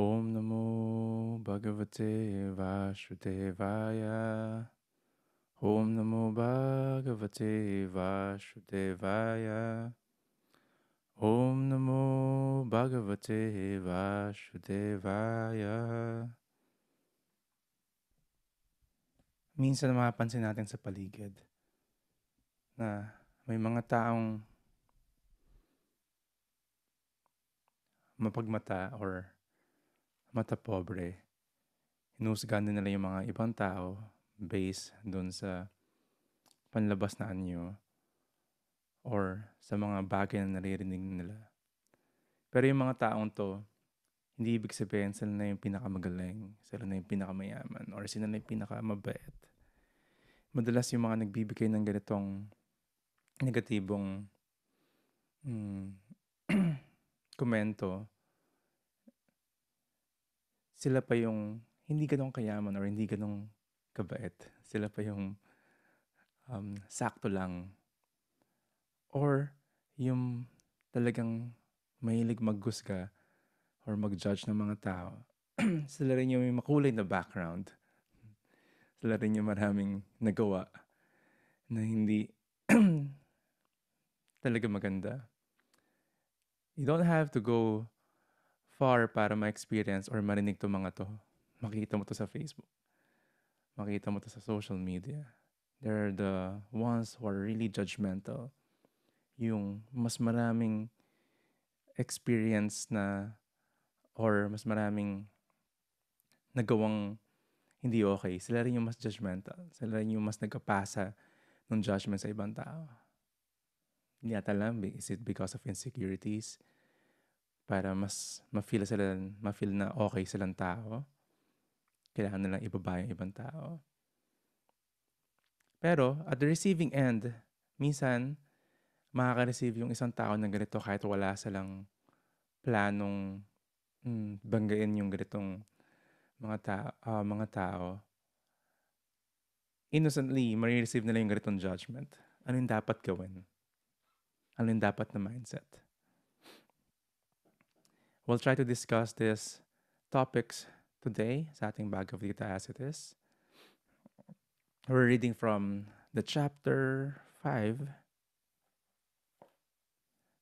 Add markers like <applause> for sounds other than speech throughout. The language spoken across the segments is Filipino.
ॐ नमो भगवते वासुदेवाय ॐ नमो भगवते वासुदेवाय ॐ नमो भगवते वासुदेवाय Minsan mapapansin natin sa paligid na may mga taong mapagmata or mata matapobre, hinuhusgahan din nila yung mga ibang tao based doon sa panlabas na anyo or sa mga bagay na naririnig nila. Pero yung mga taong to, hindi ibig sabihin sila na yung pinakamagaling, sila na yung pinakamayaman, or sila na yung pinakamabait. Madalas yung mga nagbibigay ng ganitong negatibong mm, <clears throat> komento sila pa yung hindi ganun kayaman or hindi ganun kabait. Sila pa yung um, sakto lang. Or yung talagang mahilig maghusga or mag-judge ng mga tao. <clears throat> sila rin yung may makulay na background. Sila rin yung maraming nagawa na hindi <clears throat> talaga maganda. You don't have to go far para ma-experience or marinig to mga to. Makikita mo to sa Facebook. Makikita mo to sa social media. They're the ones who are really judgmental. Yung mas maraming experience na or mas maraming nagawang hindi okay, sila rin yung mas judgmental. Sila rin yung mas nagkapasa ng judgment sa ibang tao. Hindi natin alam, is it because of insecurities? para mas ma-feel sila, ma na okay silang tao. Kailangan nilang ibaba yung ibang tao. Pero at the receiving end, minsan makaka-receive yung isang tao ng ganito kahit wala silang planong mm, banggain yung ganitong mga, ta- uh, ah, mga tao. Innocently, marireceive nila yung ganitong judgment. Ano yung dapat gawin? Ano yung dapat na mindset? We'll try to discuss these topics today sa ating Bag as it We're reading from the chapter 5,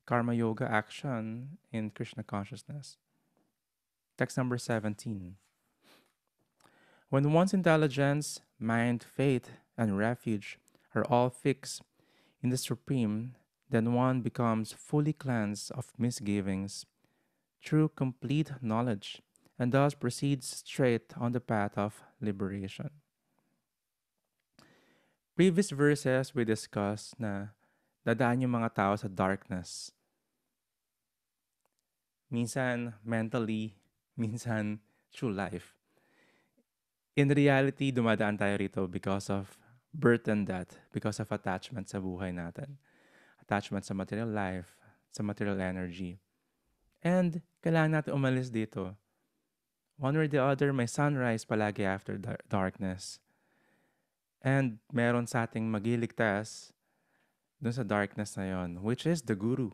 Karma Yoga Action in Krishna Consciousness. Text number 17. When one's intelligence, mind, faith, and refuge are all fixed in the Supreme, then one becomes fully cleansed of misgivings through complete knowledge, and thus proceeds straight on the path of liberation. Previous verses we discussed na dadaan yung mga tao sa darkness. Minsan mentally, <laughs> minsan through life. In reality, dumadaan tayo rito because of birth and death, because of attachment sa buhay natin. Attachment sa material life, sa material energy, And kailangan natin umalis dito. One way or the other, may sunrise palagi after dar- darkness. And meron sa ating magiligtas dun sa darkness na yon, which is the guru.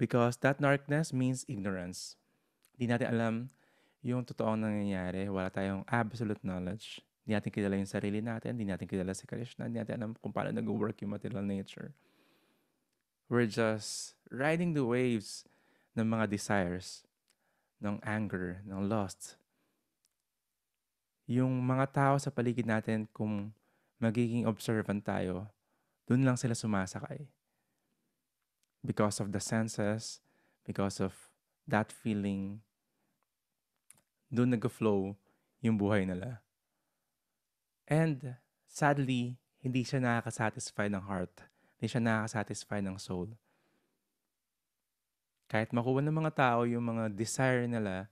Because that darkness means ignorance. Hindi natin alam yung totoong nangyayari. Wala tayong absolute knowledge. Hindi natin kilala yung sarili natin. Hindi natin kilala si Krishna. Hindi natin alam kung paano nag-work yung material nature. We're just riding the waves ng mga desires, ng anger, ng lust. Yung mga tao sa paligid natin, kung magiging observant tayo, dun lang sila sumasakay. Because of the senses, because of that feeling, dun nag-flow yung buhay nila. And sadly, hindi siya nakakasatisfy ng heart. Hindi siya nakakasatisfy ng soul kahit makuha ng mga tao yung mga desire nila,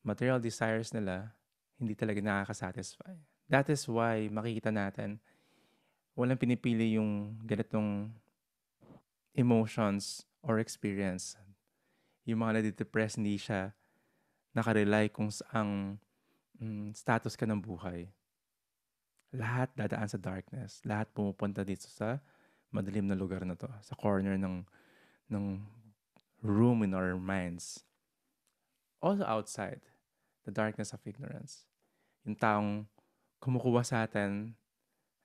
material desires nila, hindi talaga nakakasatisfy. That is why makikita natin, walang pinipili yung ganitong emotions or experience. Yung mga nadidepress, hindi siya nakarely kung saang mm, status ka ng buhay. Lahat dadaan sa darkness. Lahat pumupunta dito sa madilim na lugar na to, sa corner ng ng room in our minds. Also outside, the darkness of ignorance. Yung taong kumukuha sa atin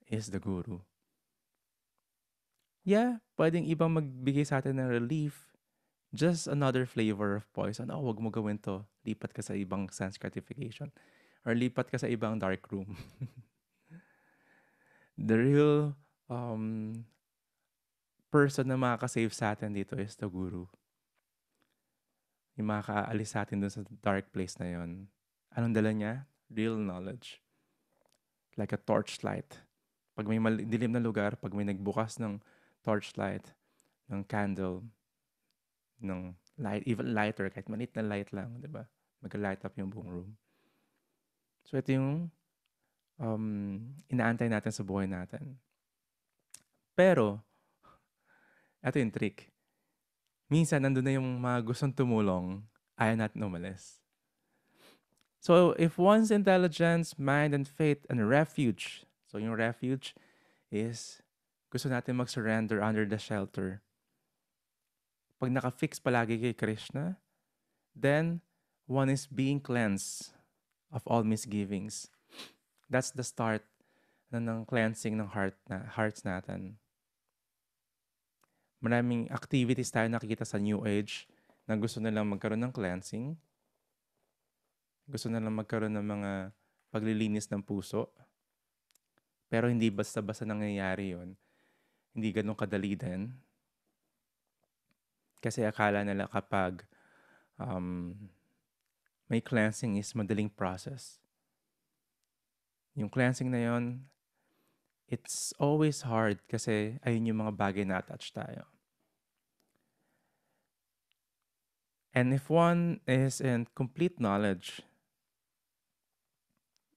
is the guru. Yeah, pwedeng ibang magbigay sa atin ng relief. Just another flavor of poison. Oh, wag mo gawin to. Lipat ka sa ibang sense gratification. Or lipat ka sa ibang dark room. <laughs> the real um, person na makaka-save sa atin dito is the guru. Yung makakaalis sa atin dun sa dark place na yon. Anong dala niya? Real knowledge. Like a torchlight. Pag may mal- dilim na lugar, pag may nagbukas ng torchlight, ng candle, ng light, even lighter, kahit manit na light lang, di ba? Mag-light up yung buong room. So ito yung um, inaantay natin sa buhay natin. Pero, ito yung trick. Minsan, nandun na yung mga gustong tumulong, ayaw natin umalis. So, if one's intelligence, mind, and faith, and refuge, so yung refuge is gusto natin mag-surrender under the shelter. Pag nakafix palagi kay Krishna, then one is being cleansed of all misgivings. That's the start ng cleansing ng heart na, hearts natin maraming activities tayo nakikita sa New Age na gusto nilang magkaroon ng cleansing. Gusto nilang magkaroon ng mga paglilinis ng puso. Pero hindi basta-basta nangyayari yon Hindi ganun kadali din. Kasi akala nila kapag um, may cleansing is madaling process. Yung cleansing na yon it's always hard kasi ayun yung mga bagay na attach tayo. And if one is in complete knowledge,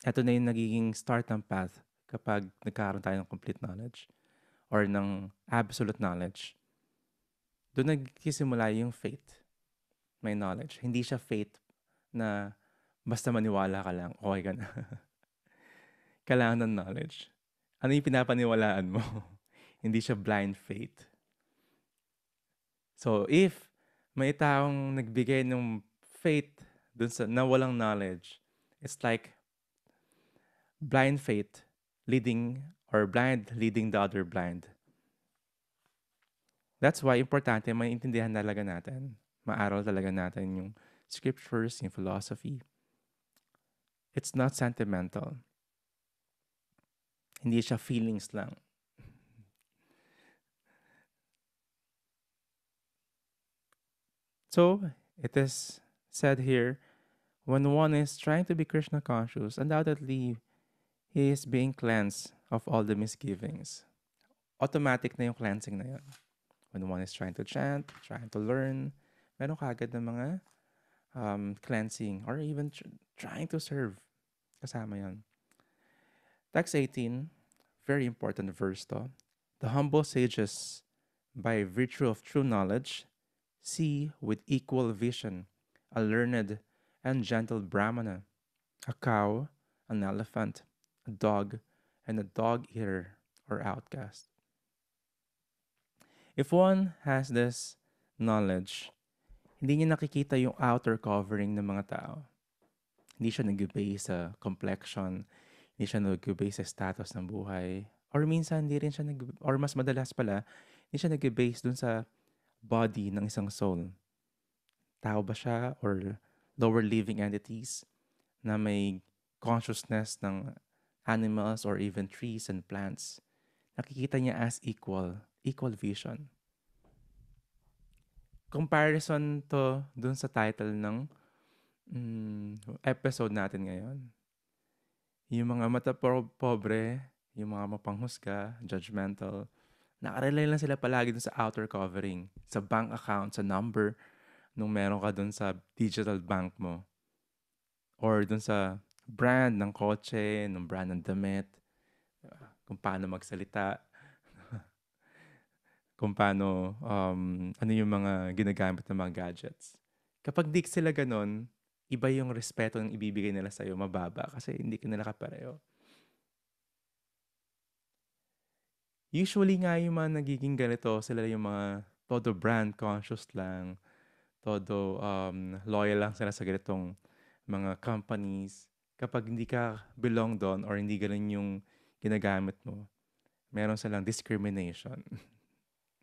ito na yung nagiging start ng path kapag nagkaroon tayo ng complete knowledge or ng absolute knowledge. Doon nagkisimula yung faith. May knowledge. Hindi siya faith na basta maniwala ka lang, okay ka na. <laughs> Kailangan ng knowledge. Ano yung pinapaniwalaan mo? <laughs> Hindi siya blind faith. So if may taong nagbigay ng faith dun sa, na walang knowledge, it's like blind faith leading or blind leading the other blind. That's why importante maintindihan talaga natin. Maaral talaga natin yung scriptures, yung philosophy. It's not sentimental. Hindi siya feelings lang. So, it is said here when one is trying to be Krishna conscious, undoubtedly, he is being cleansed of all the misgivings. Automatic na yung cleansing na yun. When one is trying to chant, trying to learn, meron kagad ng mga um, cleansing or even tr- trying to serve. Kasama yun. Text 18, very important verse to. The humble sages, by virtue of true knowledge, see with equal vision a learned and gentle brahmana, a cow, an elephant, a dog, and a dog eater or outcast. If one has this knowledge, hindi niya nakikita yung outer covering ng mga tao. Hindi siya nag-base sa complexion, hindi siya nag-base sa status ng buhay. Or minsan, hindi rin siya nag... Or mas madalas pala, hindi siya nag-base dun sa body ng isang soul. Tao ba siya or lower living entities na may consciousness ng animals or even trees and plants. Nakikita niya as equal, equal vision. Comparison to dun sa title ng mm, episode natin ngayon. Yung mga mata po- pobre, yung mga mapanghusga, judgmental, nakarely lang sila palagi dun sa outer covering, sa bank account, sa number, nung meron ka dun sa digital bank mo. Or dun sa brand ng kotse, ng brand ng damit, kung paano magsalita, <laughs> kung paano, um, ano yung mga ginagamit ng mga gadgets. Kapag di sila ganun, iba yung respeto ng ibibigay nila sa iyo mababa kasi hindi ka nila kapareho. Usually nga yung mga nagiging ganito, sila yung mga todo brand conscious lang, todo um, loyal lang sila sa ganitong mga companies. Kapag hindi ka belong doon or hindi ganun yung ginagamit mo, meron silang discrimination.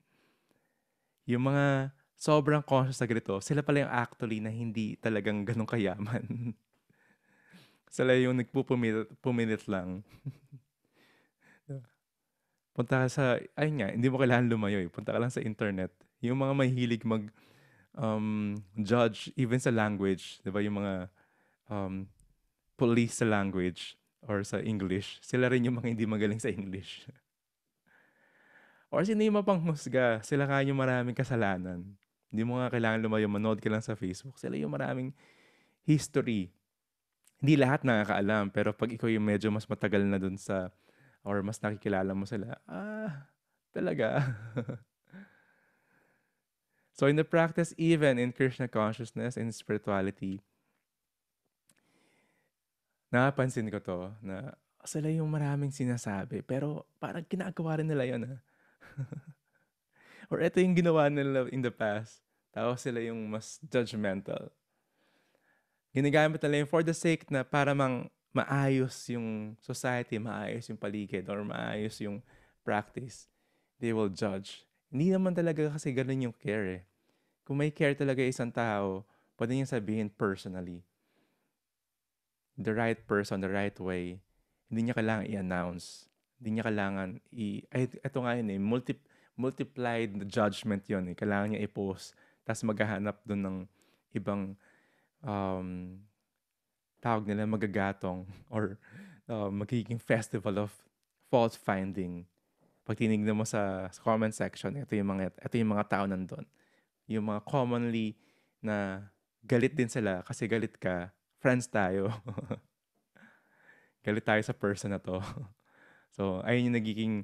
<laughs> yung mga sobrang conscious na ganito, sila pala yung actually na hindi talagang ganun kayaman. <laughs> sila yung nagpupuminit lang. <laughs> Punta ka sa, ayun nga, hindi mo kailangan lumayo eh. Punta ka lang sa internet. Yung mga mahilig mag um, judge even sa language, di ba? Yung mga um, police sa language or sa English, sila rin yung mga hindi magaling sa English. <laughs> or sino yung mapanghusga, sila kaya yung maraming kasalanan. Hindi mo nga kailangan lumayo, manood ka lang sa Facebook. Sila yung maraming history. Hindi lahat nakakaalam, pero pag ikaw yung medyo mas matagal na dun sa, or mas nakikilala mo sila, ah, talaga. <laughs> so in the practice, even in Krishna consciousness and spirituality, napansin ko to na sila yung maraming sinasabi, pero parang ginagawa rin nila yun, ha? Ah. <laughs> Or ito yung ginawa nila in the past. Tapos sila yung mas judgmental. Ginagamit nila yung for the sake na para mang maayos yung society, maayos yung paligid, or maayos yung practice. They will judge. Hindi naman talaga kasi ganun yung care eh. Kung may care talaga isang tao, pwede niya sabihin personally. The right person, the right way. Hindi niya kailangan i-announce. Hindi niya kailangan i... Ay, ito nga yun eh. multiple multiplied na judgment yon eh. Kailangan niya i-post. Tapos maghahanap doon ng ibang um, tawag nila magagatong <laughs> or uh, magiging festival of false finding. Pag tinignan mo sa, sa comment section, ito yung mga, ito yung mga tao nandun. Yung mga commonly na galit din sila kasi galit ka, friends tayo. <laughs> galit tayo sa person na to. <laughs> so, ayun yung nagiging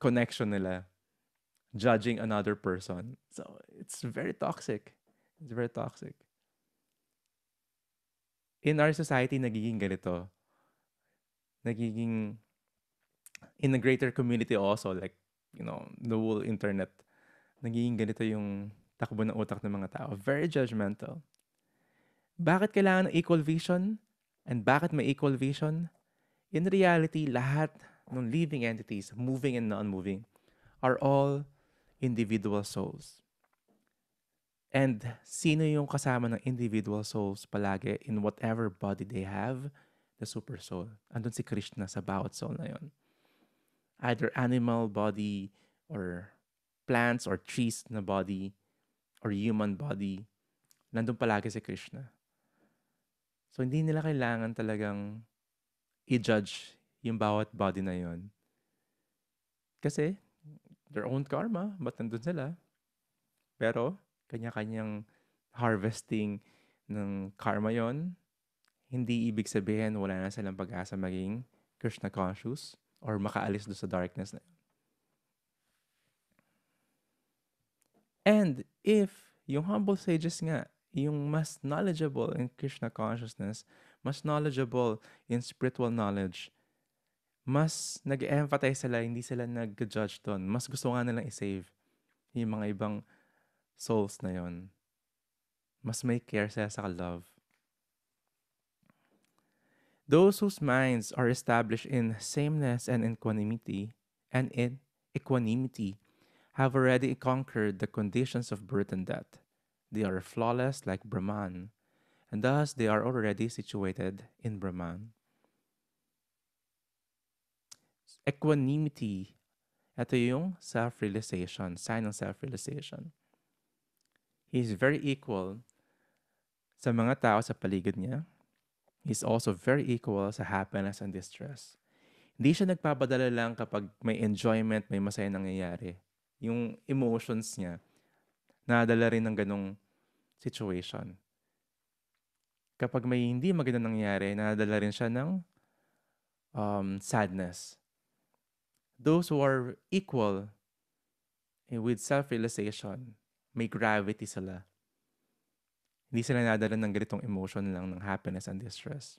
connection nila judging another person. So it's very toxic. It's very toxic. In our society, nagiging ganito. Nagiging in a greater community also, like, you know, the whole internet, nagiging ganito yung takbo ng utak ng mga tao. Very judgmental. Bakit kailangan ng equal vision? And bakit may equal vision? In reality, lahat ng living entities, moving and non-moving, are all individual souls. And sino yung kasama ng individual souls palagi in whatever body they have? The super soul. Andun si Krishna sa bawat soul na yon. Either animal body or plants or trees na body or human body. Nandun palagi si Krishna. So hindi nila kailangan talagang i-judge yung bawat body na yon. Kasi their own karma, but nandun sila. Pero, kanya-kanyang harvesting ng karma yon hindi ibig sabihin wala na silang pag-asa maging Krishna conscious or makaalis do sa darkness na And if yung humble sages nga, yung mas knowledgeable in Krishna consciousness, mas knowledgeable in spiritual knowledge, mas nag-empathize sila, hindi sila nag-judge doon. Mas gusto nga nilang i-save yung mga ibang souls na yon. Mas may care sila sa love. Those whose minds are established in sameness and equanimity and in equanimity have already conquered the conditions of birth and death. They are flawless like Brahman, and thus they are already situated in Brahman equanimity. Ito yung self-realization, sign ng self-realization. He is very equal sa mga tao sa paligid niya. He is also very equal sa happiness and distress. Hindi siya nagpapadala lang kapag may enjoyment, may masaya nangyayari. Yung emotions niya, nadala rin ng ganong situation. Kapag may hindi maganda nangyayari, nadala rin siya ng um, sadness those who are equal eh, with self-realization, may gravity sila. Hindi sila nadala ng ganitong emotion lang ng happiness and distress.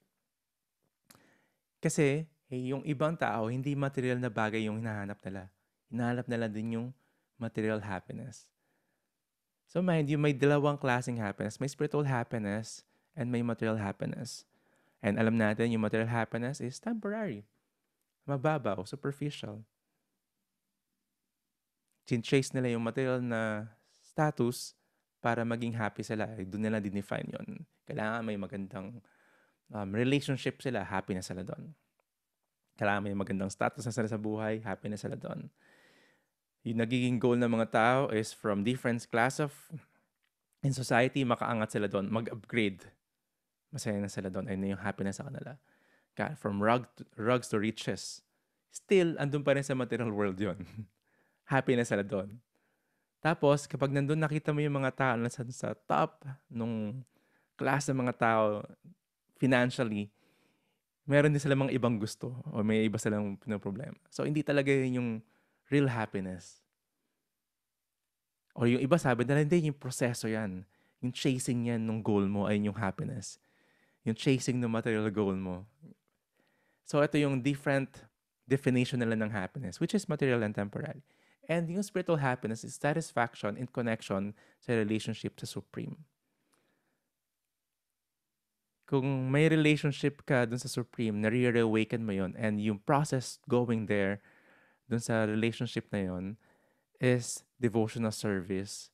Kasi, eh, yung ibang tao, hindi material na bagay yung hinahanap nila. Hinahanap nila din yung material happiness. So mind you, may dalawang klaseng happiness. May spiritual happiness and may material happiness. And alam natin, yung material happiness is temporary. Mababaw, superficial. Chinchase nila yung material na status para maging happy sila. Eh, doon nila dinefine yon. Kailangan may magandang um, relationship sila, happy na sila doon. Kailangan may magandang status na sila sa buhay, happy na sila doon. Yung nagiging goal ng mga tao is from different class of in society, makaangat sila doon, mag-upgrade. Masaya na sila doon. Ayun na yung happiness sa kanila ka, from rug to, rugs to riches, still, andun pa rin sa material world yon <laughs> Happy na sila doon. Tapos, kapag nandun nakita mo yung mga tao na sa, sa top nung class ng mga tao financially, meron din sila mga ibang gusto o may iba silang problema. So, hindi talaga yun yung real happiness. O yung iba sabi na hindi, yung proseso yan. Yung chasing yan ng goal mo ay yung happiness. Yung chasing ng material goal mo, So ito yung different definition nila ng happiness, which is material and temporal. And yung spiritual happiness is satisfaction in connection sa relationship sa Supreme. Kung may relationship ka dun sa Supreme, nare-reawaken mo yon and yung process going there dun sa relationship na yon is devotional service,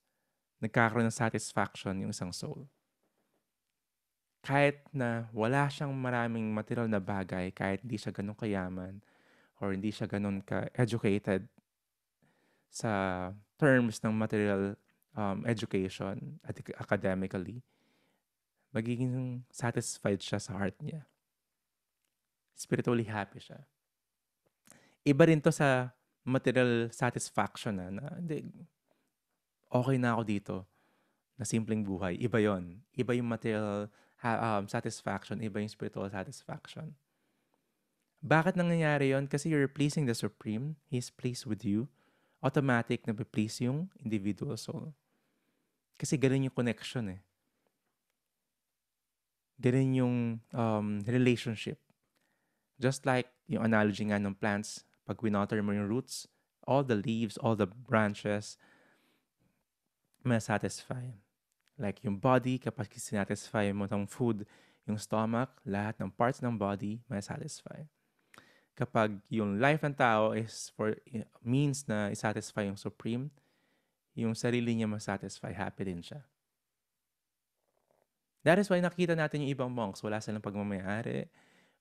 nagkakaroon ng satisfaction yung isang soul kahit na wala siyang maraming material na bagay, kahit hindi siya ganun kayaman or hindi siya ganun ka-educated sa terms ng material um, education at academically, magiging satisfied siya sa heart niya. Spiritually happy siya. Iba rin to sa material satisfaction na, ah, na hindi, okay na ako dito na simpleng buhay. Iba yon Iba yung material ha, um, satisfaction, iba yung spiritual satisfaction. Bakit nangyayari yon? Kasi you're pleasing the Supreme. He's pleased with you. Automatic na please yung individual soul. Kasi ganun yung connection eh. Ganun yung um, relationship. Just like yung analogy nga ng plants, pag winotter mo yung roots, all the leaves, all the branches, may satisfy. Like yung body, kapag sinatisfy mo ng food, yung stomach, lahat ng parts ng body may satisfy. Kapag yung life ng tao is for means na isatisfy yung supreme, yung sarili niya masatisfy, happy din siya. That is why nakita natin yung ibang monks, wala silang pagmamayari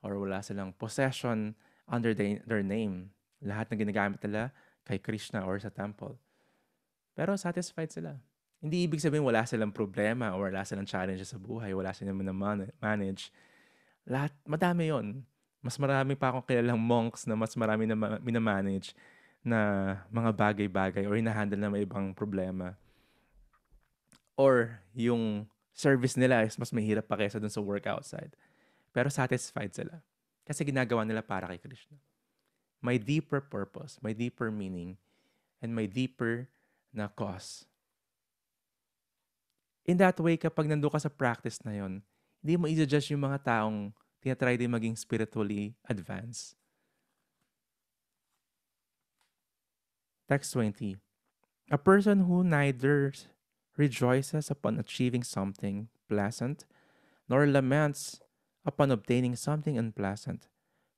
or wala silang possession under the, their name. Lahat ng ginagamit nila kay Krishna or sa temple. Pero satisfied sila. Hindi ibig sabihin wala silang problema or wala silang challenge sa buhay, wala silang na man- manage. Lahat, madami yon Mas marami pa akong kilalang monks na mas marami na ma- minamanage na mga bagay-bagay or hinahandle na may ibang problema. Or yung service nila is mas mahirap pa kaysa dun sa work outside. Pero satisfied sila. Kasi ginagawa nila para kay Krishna. My deeper purpose, my deeper meaning, and my deeper na cause In that way, kapag nando ka sa practice na yon, hindi mo i-judge yung mga taong tinatry din maging spiritually advanced. Text 20. A person who neither rejoices upon achieving something pleasant nor laments upon obtaining something unpleasant,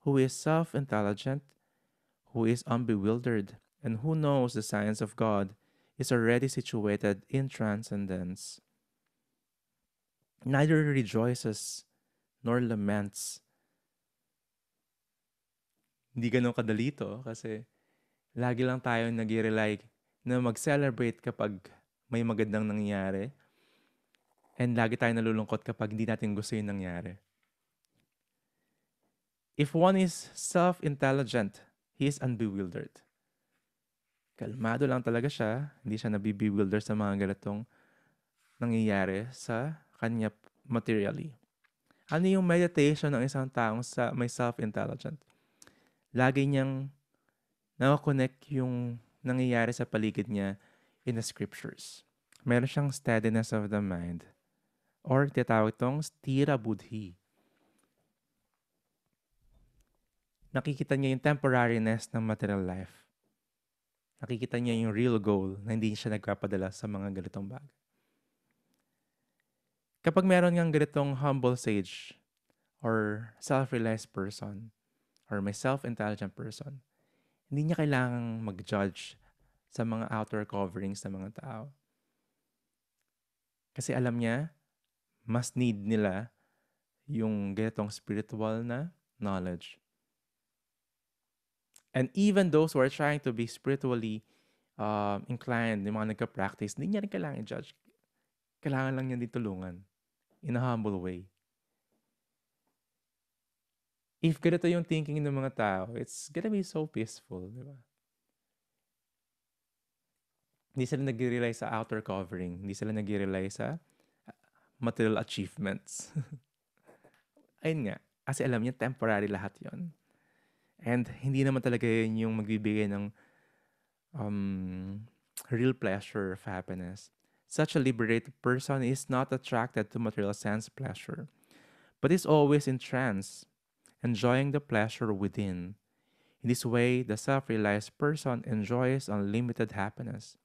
who is self intelligent, who is unbewildered, and who knows the science of God, is already situated in transcendence neither rejoices nor laments. Hindi ganun kadali to kasi lagi lang tayo nag rely na mag-celebrate kapag may magandang nangyayari and lagi tayo nalulungkot kapag hindi natin gusto yung nangyari. If one is self-intelligent, he is unbewildered. Kalmado lang talaga siya. Hindi siya nabibewilder sa mga galatong nangyayari sa kanya materially. Ano yung meditation ng isang taong sa, may self-intelligent? Lagi niyang nakakonect yung nangyayari sa paligid niya in the scriptures. Meron siyang steadiness of the mind or tinatawag itong stira budhi. Nakikita niya yung temporariness ng material life. Nakikita niya yung real goal na hindi siya nagpapadala sa mga ganitong bagay kapag meron kang ganitong humble sage or self-realized person or may self-intelligent person, hindi niya kailangang mag-judge sa mga outer coverings ng mga tao. Kasi alam niya, mas need nila yung ganitong spiritual na knowledge. And even those who are trying to be spiritually uh, inclined, yung mga nagka-practice, hindi niya rin kailangan judge kailangan lang niya din tulungan in a humble way. If ganito yung thinking ng mga tao, it's gonna be so peaceful, di ba? Hindi sila nag-rely sa outer covering. Hindi sila nag-rely sa uh, material achievements. <laughs> Ayun nga. Kasi alam niya, temporary lahat yon And hindi naman talaga yun yung magbibigay ng um, real pleasure of happiness. Such a liberated person is not attracted to material sense pleasure, but is always in trance, enjoying the pleasure within. In this way, the self realized person enjoys unlimited happiness,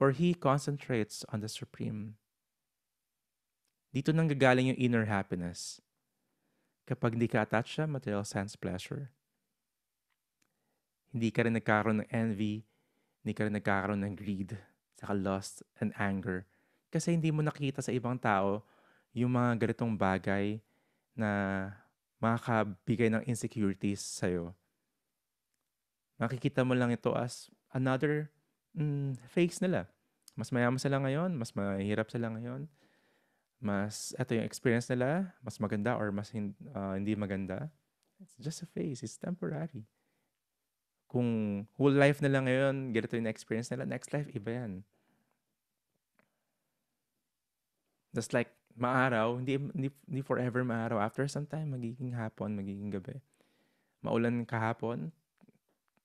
for he concentrates on the Supreme. Dito nang gagaling yung inner happiness kapag hindi ka attached sa material sense pleasure. Hindi ka rin nagkakaroon ng envy, hindi ka rin nagkakaroon ng greed, tsaka lust and anger. Kasi hindi mo nakita sa ibang tao yung mga ganitong bagay na makakabigay ng insecurities sa'yo. Makikita mo lang ito as another mm, face nila. Mas mayaman sila ngayon, mas mahirap sila ngayon, mas ito yung experience nila, mas maganda or mas uh, hindi maganda. It's just a face. It's temporary. Kung whole life nila ngayon, ganito yung experience nila, next life, iba yan. Just like, maaraw, hindi, hindi, hindi forever maaraw. After some time, magiging hapon, magiging gabi. Maulan kahapon,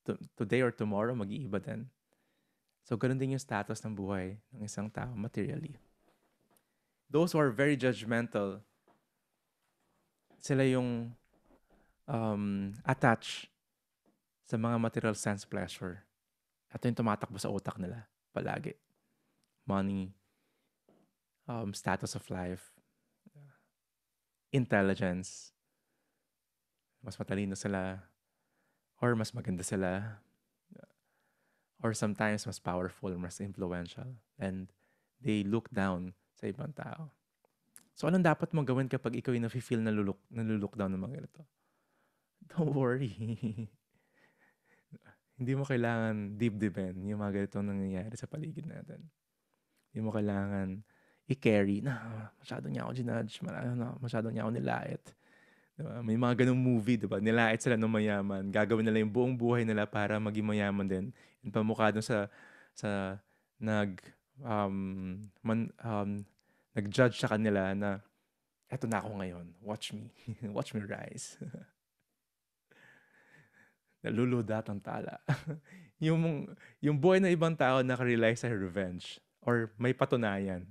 to, today or tomorrow, mag-iiba din. So, ganun din yung status ng buhay ng isang tao materially. Those who are very judgmental, sila yung um, attached sa mga material sense pleasure. Ito yung tumatakbo sa utak nila palagi. Money, um, status of life, intelligence, mas matalino sila, or mas maganda sila, or sometimes mas powerful, mas influential, and they look down sa ibang tao. So anong dapat mong gawin kapag ikaw yung nafe-feel na naluluk- naluluk down ng mga ganito? Don't worry. <laughs> Hindi mo kailangan deep depend yung mga ganitong nangyayari sa paligid natin. Hindi mo kailangan i-carry na masyado niya ako ginudge, ano, masyado niya ako nilait. Diba? May mga ganong movie, diba? Nilait sila ng mayaman. Gagawin nila yung buong buhay nila para maging mayaman din. And pamukha dun sa, sa nag, um, man, um, nag-judge sa kanila na eto na ako ngayon. Watch me. <laughs> Watch me rise. <laughs> naluludat ang tala. <laughs> yung, yung buhay ng ibang tao nakarely sa revenge or may patunayan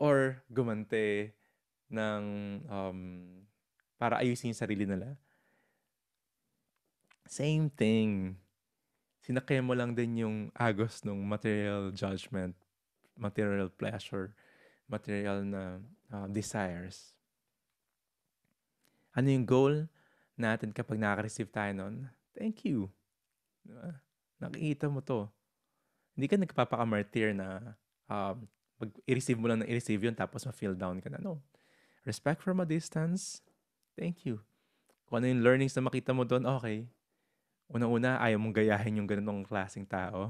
or gumante ng um, para ayusin yung sarili nila. Same thing. Sinakay mo lang din yung agos ng material judgment, material pleasure, material na uh, desires. Ano yung goal? natin kapag nakaka-receive tayo nun, thank you. Diba? Nakikita mo to. Hindi ka nagpapakamartir na um, mag i-receive mo lang ng i-receive yun tapos ma-feel down ka na. No. Respect from a distance. Thank you. Kung ano yung learnings na makita mo doon, okay. Una-una, ayaw mong gayahin yung ganitong klaseng tao.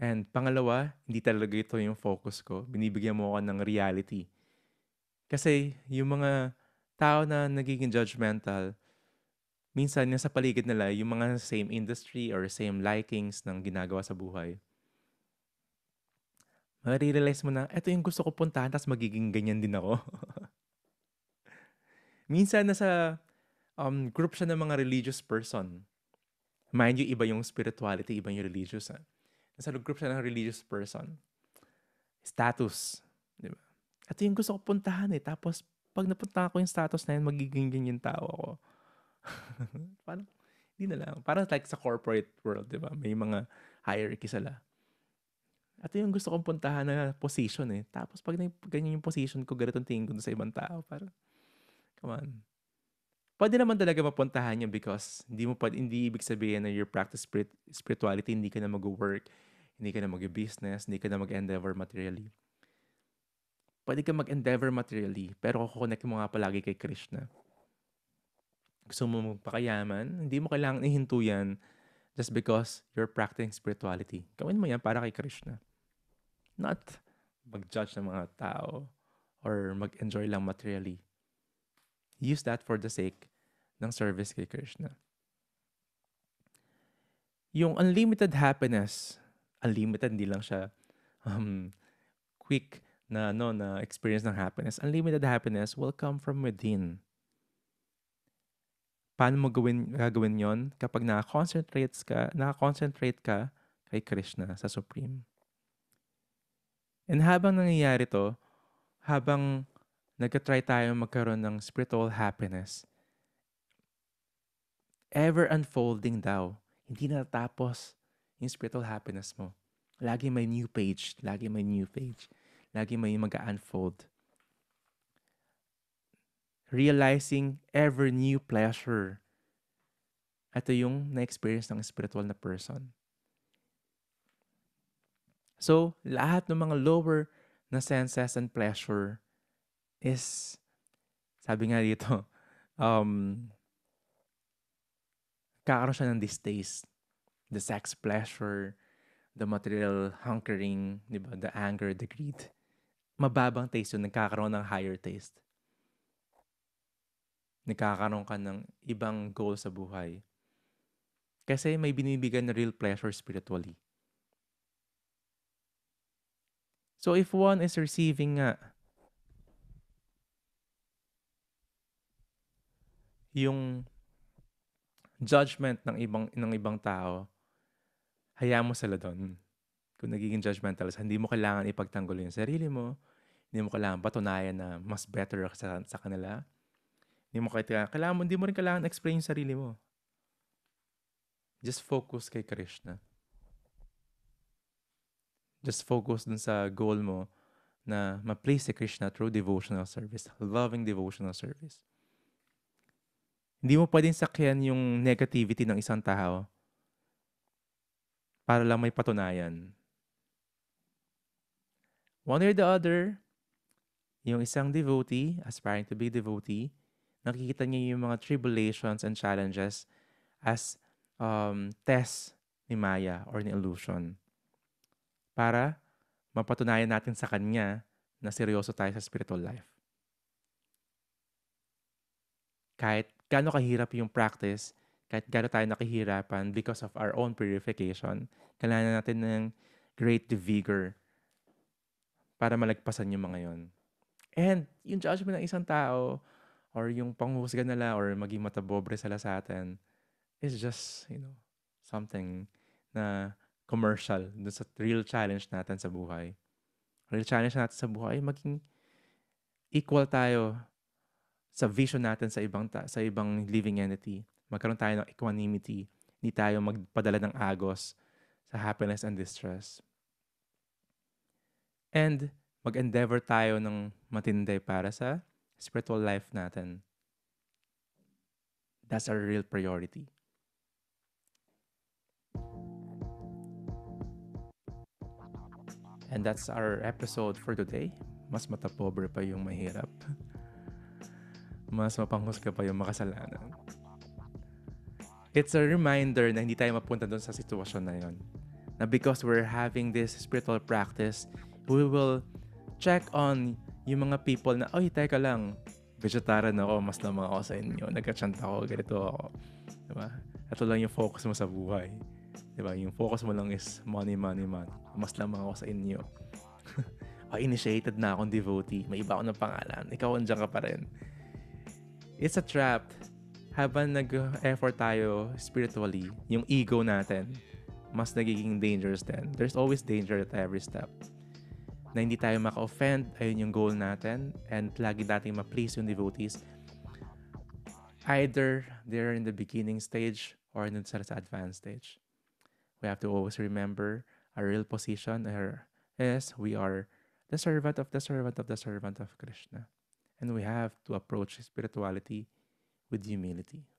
And pangalawa, hindi talaga ito yung focus ko. Binibigyan mo ako ng reality. Kasi yung mga tao na nagiging judgmental, minsan sa paligid nila yung mga same industry or same likings ng ginagawa sa buhay. Marirealize mo na, eto yung gusto ko puntahan, tapos magiging ganyan din ako. <laughs> minsan nasa um, group siya ng mga religious person. Mind you, iba yung spirituality, iba yung religious. Ha? Ah. Nasa group siya ng religious person. Status. Di Ito yung gusto ko puntahan eh. Tapos pag napunta ko yung status na yun, magiging ganyan tao ako. <laughs> parang, hindi na lang. Parang like sa corporate world, di ba? May mga hierarchy sila. At yung gusto kong puntahan na position eh. Tapos pag ganyan yung position ko, ganito tingin ko sa ibang tao. Parang, come on. Pwede naman talaga mapuntahan yan because hindi mo pa, hindi ibig sabihin na your practice spirit, spirituality, hindi ka na mag-work, hindi ka na mag-business, hindi ka na mag-endeavor materially pwede ka mag-endeavor materially, pero kukonek mo nga palagi kay Krishna. Gusto mo magpakayaman, hindi mo kailangan ihinto yan just because you're practicing spirituality. Gawin mo yan para kay Krishna. Not mag-judge ng mga tao or mag-enjoy lang materially. Use that for the sake ng service kay Krishna. Yung unlimited happiness, unlimited, hindi lang siya um, quick na ano na experience ng happiness, unlimited happiness will come from within. Paano mo gawin gagawin 'yon kapag na-concentrates ka, na-concentrate ka kay Krishna sa Supreme. And habang nangyayari 'to, habang nagka-try tayo magkaroon ng spiritual happiness, ever unfolding daw, hindi natapos yung spiritual happiness mo. Lagi may new page, lagi may new page. Lagi may mag-unfold. Realizing ever new pleasure. Ito yung na-experience ng spiritual na person. So, lahat ng mga lower na senses and pleasure is, sabi nga dito, <laughs> um, kakaroon siya ng distaste. The sex pleasure, the material hunkering, di ba? the anger, the greed mababang taste yun, nagkakaroon ng higher taste. Nagkakaroon ka ng ibang goal sa buhay. Kasi may binibigay na real pleasure spiritually. So if one is receiving nga yung judgment ng ibang ng ibang tao, hayaan mo sila doon kung nagiging judgmental, hindi mo kailangan ipagtanggol yung sarili mo, hindi mo kailangan patunayan na mas better ka sa, sa kanila, hindi mo kailangan, hindi mo rin kailangan explain yung sarili mo. Just focus kay Krishna. Just focus dun sa goal mo na ma-please si Krishna through devotional service, loving devotional service. Hindi mo pwedeng sakyan yung negativity ng isang tao para lang may patunayan One way or the other, yung isang devotee, aspiring to be devotee, nakikita niya yung mga tribulations and challenges as um, tests ni Maya or ni illusion para mapatunayan natin sa kanya na seryoso tayo sa spiritual life. Kahit gaano kahirap yung practice, kahit gaano tayo nakahirapan because of our own purification, kailangan natin ng great vigor para malagpasan yung mga yon. And yung judgment ng isang tao or yung panghusga nila or maging matabobre sila sa atin is just, you know, something na commercial dun sa real challenge natin sa buhay. Real challenge natin sa buhay maging equal tayo sa vision natin sa ibang ta- sa ibang living entity. Magkaroon tayo ng equanimity. Hindi tayo magpadala ng agos sa happiness and distress. And mag-endeavor tayo ng matindi para sa spiritual life natin. That's our real priority. And that's our episode for today. Mas matapobre pa yung mahirap. Mas mapanghusga pa yung makasalanan. It's a reminder na hindi tayo mapunta doon sa sitwasyon na yon. Na because we're having this spiritual practice, we will check on yung mga people na, oy, teka lang, vegetarian ako, mas naman ako sa inyo, nagkachant ako, ganito ako. Diba? Ito lang yung focus mo sa buhay. Diba? Yung focus mo lang is money, money, money. Mas lamang ako sa inyo. <laughs> oh, initiated na akong devotee. May iba ako ng pangalan. Ikaw, andyan ka pa rin. It's a trap. Habang nag-effort tayo spiritually, yung ego natin, mas nagiging dangerous then. There's always danger at every step na hindi tayo maka-offend, ayun yung goal natin, and lagi dating ma-please yung devotees. Either they're in the beginning stage or in sa advanced stage. We have to always remember our real position is we are the servant of the servant of the servant of Krishna. And we have to approach spirituality with humility.